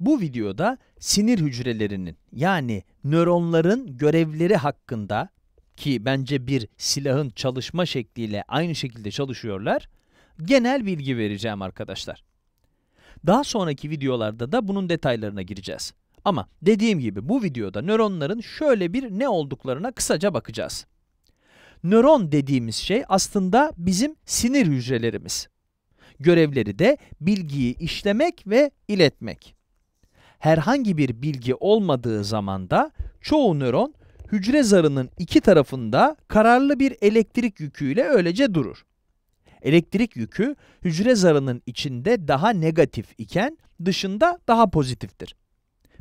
Bu videoda sinir hücrelerinin yani nöronların görevleri hakkında ki bence bir silahın çalışma şekliyle aynı şekilde çalışıyorlar, genel bilgi vereceğim arkadaşlar. Daha sonraki videolarda da bunun detaylarına gireceğiz. Ama dediğim gibi bu videoda nöronların şöyle bir ne olduklarına kısaca bakacağız. Nöron dediğimiz şey aslında bizim sinir hücrelerimiz. Görevleri de bilgiyi işlemek ve iletmek herhangi bir bilgi olmadığı zamanda çoğu nöron hücre zarının iki tarafında kararlı bir elektrik yüküyle öylece durur. Elektrik yükü hücre zarının içinde daha negatif iken dışında daha pozitiftir.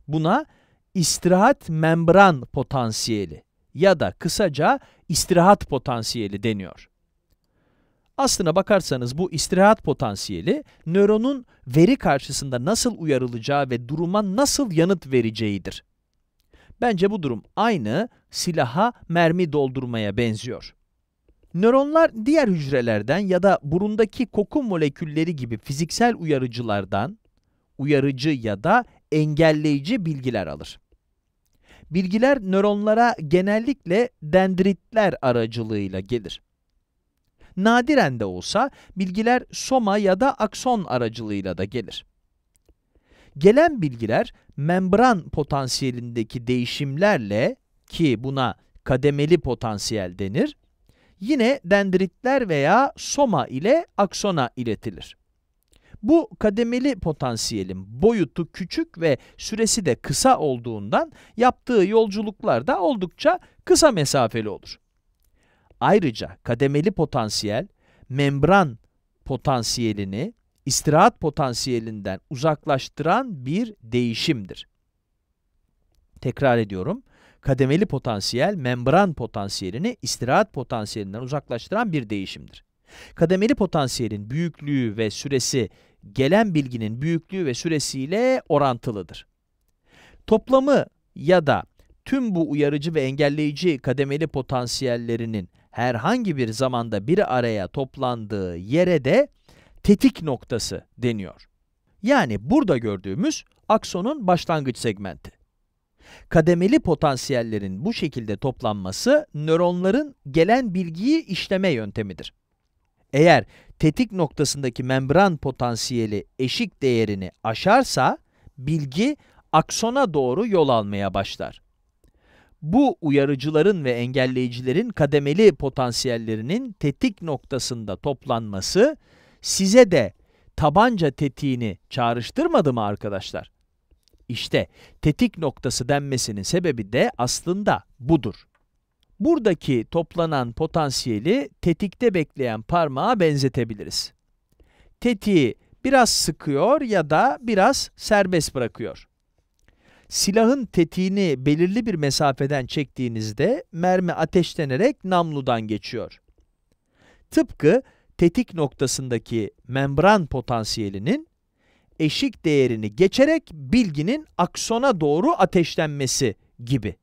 Buna istirahat membran potansiyeli ya da kısaca istirahat potansiyeli deniyor. Aslına bakarsanız bu istirahat potansiyeli nöronun veri karşısında nasıl uyarılacağı ve duruma nasıl yanıt vereceğidir. Bence bu durum aynı silaha mermi doldurmaya benziyor. Nöronlar diğer hücrelerden ya da burundaki koku molekülleri gibi fiziksel uyarıcılardan uyarıcı ya da engelleyici bilgiler alır. Bilgiler nöronlara genellikle dendritler aracılığıyla gelir nadiren de olsa bilgiler soma ya da akson aracılığıyla da gelir. Gelen bilgiler membran potansiyelindeki değişimlerle ki buna kademeli potansiyel denir, yine dendritler veya soma ile aksona iletilir. Bu kademeli potansiyelin boyutu küçük ve süresi de kısa olduğundan yaptığı yolculuklar da oldukça kısa mesafeli olur. Ayrıca kademeli potansiyel membran potansiyelini istirahat potansiyelinden uzaklaştıran bir değişimdir. Tekrar ediyorum. Kademeli potansiyel membran potansiyelini istirahat potansiyelinden uzaklaştıran bir değişimdir. Kademeli potansiyelin büyüklüğü ve süresi gelen bilginin büyüklüğü ve süresiyle orantılıdır. Toplamı ya da tüm bu uyarıcı ve engelleyici kademeli potansiyellerinin herhangi bir zamanda bir araya toplandığı yere de tetik noktası deniyor. Yani burada gördüğümüz aksonun başlangıç segmenti. Kademeli potansiyellerin bu şekilde toplanması nöronların gelen bilgiyi işleme yöntemidir. Eğer tetik noktasındaki membran potansiyeli eşik değerini aşarsa bilgi aksona doğru yol almaya başlar bu uyarıcıların ve engelleyicilerin kademeli potansiyellerinin tetik noktasında toplanması size de tabanca tetiğini çağrıştırmadı mı arkadaşlar? İşte tetik noktası denmesinin sebebi de aslında budur. Buradaki toplanan potansiyeli tetikte bekleyen parmağa benzetebiliriz. Tetiği biraz sıkıyor ya da biraz serbest bırakıyor. Silahın tetiğini belirli bir mesafeden çektiğinizde mermi ateşlenerek namludan geçiyor. Tıpkı tetik noktasındaki membran potansiyelinin eşik değerini geçerek bilginin aksona doğru ateşlenmesi gibi.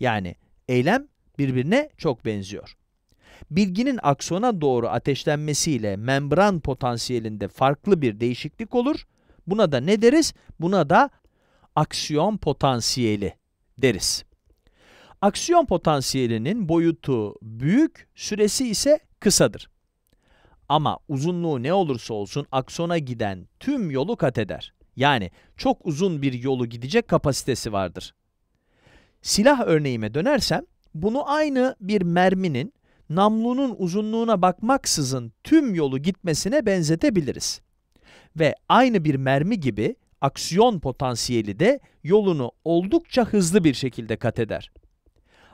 Yani eylem birbirine çok benziyor. Bilginin aksona doğru ateşlenmesiyle membran potansiyelinde farklı bir değişiklik olur. Buna da ne deriz? Buna da aksiyon potansiyeli deriz. Aksiyon potansiyelinin boyutu büyük, süresi ise kısadır. Ama uzunluğu ne olursa olsun aksona giden tüm yolu kat eder. Yani çok uzun bir yolu gidecek kapasitesi vardır. Silah örneğime dönersem, bunu aynı bir merminin namlunun uzunluğuna bakmaksızın tüm yolu gitmesine benzetebiliriz. Ve aynı bir mermi gibi aksiyon potansiyeli de yolunu oldukça hızlı bir şekilde kat eder.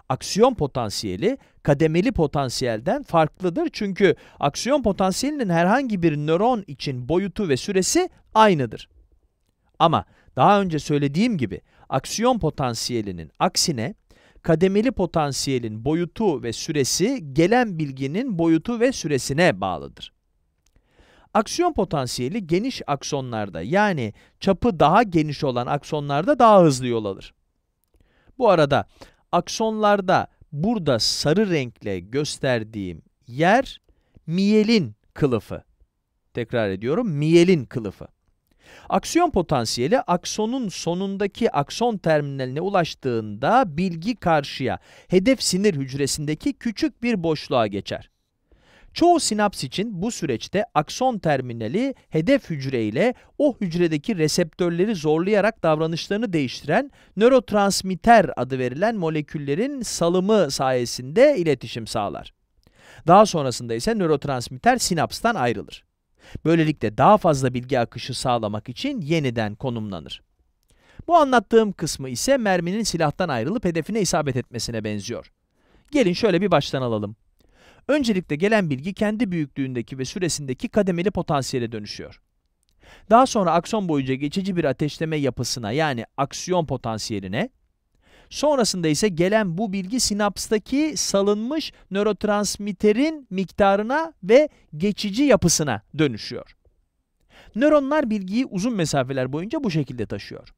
Aksiyon potansiyeli kademeli potansiyelden farklıdır çünkü aksiyon potansiyelinin herhangi bir nöron için boyutu ve süresi aynıdır. Ama daha önce söylediğim gibi aksiyon potansiyelinin aksine kademeli potansiyelin boyutu ve süresi gelen bilginin boyutu ve süresine bağlıdır. Aksiyon potansiyeli geniş aksonlarda yani çapı daha geniş olan aksonlarda daha hızlı yol alır. Bu arada aksonlarda burada sarı renkle gösterdiğim yer miyelin kılıfı. Tekrar ediyorum miyelin kılıfı. Aksiyon potansiyeli aksonun sonundaki akson terminaline ulaştığında bilgi karşıya hedef sinir hücresindeki küçük bir boşluğa geçer. Çoğu sinaps için bu süreçte akson terminali hedef hücre ile o hücredeki reseptörleri zorlayarak davranışlarını değiştiren nörotransmitter adı verilen moleküllerin salımı sayesinde iletişim sağlar. Daha sonrasında ise nörotransmitter sinapstan ayrılır. Böylelikle daha fazla bilgi akışı sağlamak için yeniden konumlanır. Bu anlattığım kısmı ise merminin silahtan ayrılıp hedefine isabet etmesine benziyor. Gelin şöyle bir baştan alalım. Öncelikle gelen bilgi kendi büyüklüğündeki ve süresindeki kademeli potansiyele dönüşüyor. Daha sonra akson boyunca geçici bir ateşleme yapısına yani aksiyon potansiyeline, sonrasında ise gelen bu bilgi sinapstaki salınmış nörotransmitterin miktarına ve geçici yapısına dönüşüyor. Nöronlar bilgiyi uzun mesafeler boyunca bu şekilde taşıyor.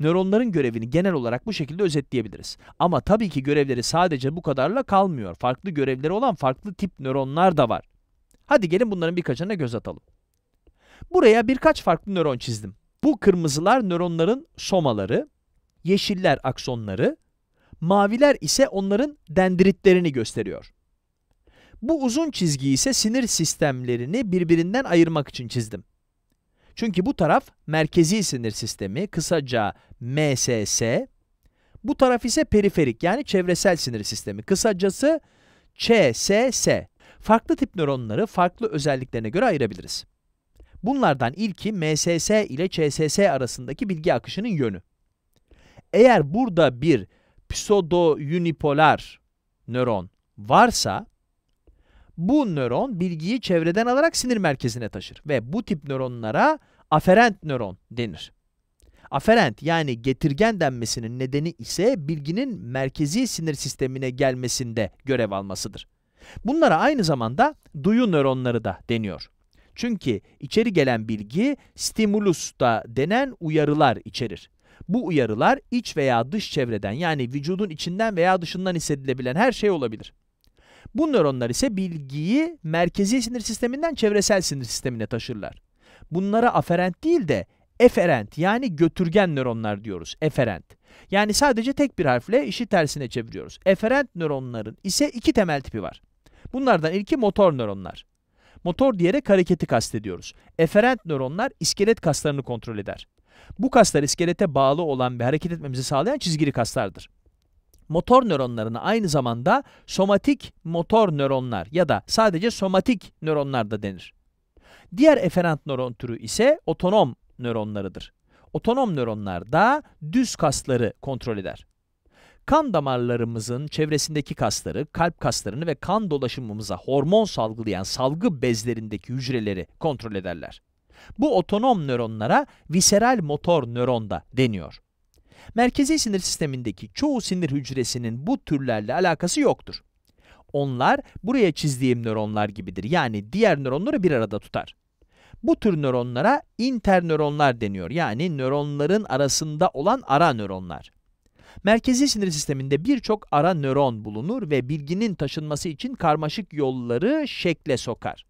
Nöronların görevini genel olarak bu şekilde özetleyebiliriz. Ama tabii ki görevleri sadece bu kadarla kalmıyor. Farklı görevleri olan farklı tip nöronlar da var. Hadi gelin bunların birkaçına göz atalım. Buraya birkaç farklı nöron çizdim. Bu kırmızılar nöronların somaları, yeşiller aksonları, maviler ise onların dendritlerini gösteriyor. Bu uzun çizgi ise sinir sistemlerini birbirinden ayırmak için çizdim. Çünkü bu taraf merkezi sinir sistemi, kısaca MSS. Bu taraf ise periferik yani çevresel sinir sistemi, kısacası ÇSS. Farklı tip nöronları farklı özelliklerine göre ayırabiliriz. Bunlardan ilki MSS ile CSS arasındaki bilgi akışının yönü. Eğer burada bir pseudo-unipolar nöron varsa, bu nöron bilgiyi çevreden alarak sinir merkezine taşır ve bu tip nöronlara aferent nöron denir. Aferent yani getirgen denmesinin nedeni ise bilginin merkezi sinir sistemine gelmesinde görev almasıdır. Bunlara aynı zamanda duyu nöronları da deniyor. Çünkü içeri gelen bilgi stimulus da denen uyarılar içerir. Bu uyarılar iç veya dış çevreden yani vücudun içinden veya dışından hissedilebilen her şey olabilir. Bu nöronlar ise bilgiyi merkezi sinir sisteminden çevresel sinir sistemine taşırlar. Bunlara aferent değil de eferent yani götürgen nöronlar diyoruz. Eferent. Yani sadece tek bir harfle işi tersine çeviriyoruz. Eferent nöronların ise iki temel tipi var. Bunlardan ilki motor nöronlar. Motor diyerek hareketi kastediyoruz. Eferent nöronlar iskelet kaslarını kontrol eder. Bu kaslar iskelete bağlı olan ve hareket etmemizi sağlayan çizgili kaslardır motor nöronlarını aynı zamanda somatik motor nöronlar ya da sadece somatik nöronlar da denir. Diğer eferent nöron türü ise otonom nöronlarıdır. Otonom nöronlar da düz kasları kontrol eder. Kan damarlarımızın çevresindeki kasları, kalp kaslarını ve kan dolaşımımıza hormon salgılayan salgı bezlerindeki hücreleri kontrol ederler. Bu otonom nöronlara viseral motor nöron da deniyor. Merkezi sinir sistemindeki çoğu sinir hücresinin bu türlerle alakası yoktur. Onlar buraya çizdiğim nöronlar gibidir. Yani diğer nöronları bir arada tutar. Bu tür nöronlara internöronlar deniyor. Yani nöronların arasında olan ara nöronlar. Merkezi sinir sisteminde birçok ara nöron bulunur ve bilginin taşınması için karmaşık yolları şekle sokar.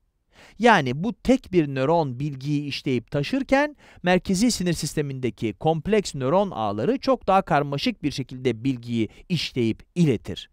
Yani bu tek bir nöron bilgiyi işleyip taşırken merkezi sinir sistemindeki kompleks nöron ağları çok daha karmaşık bir şekilde bilgiyi işleyip iletir.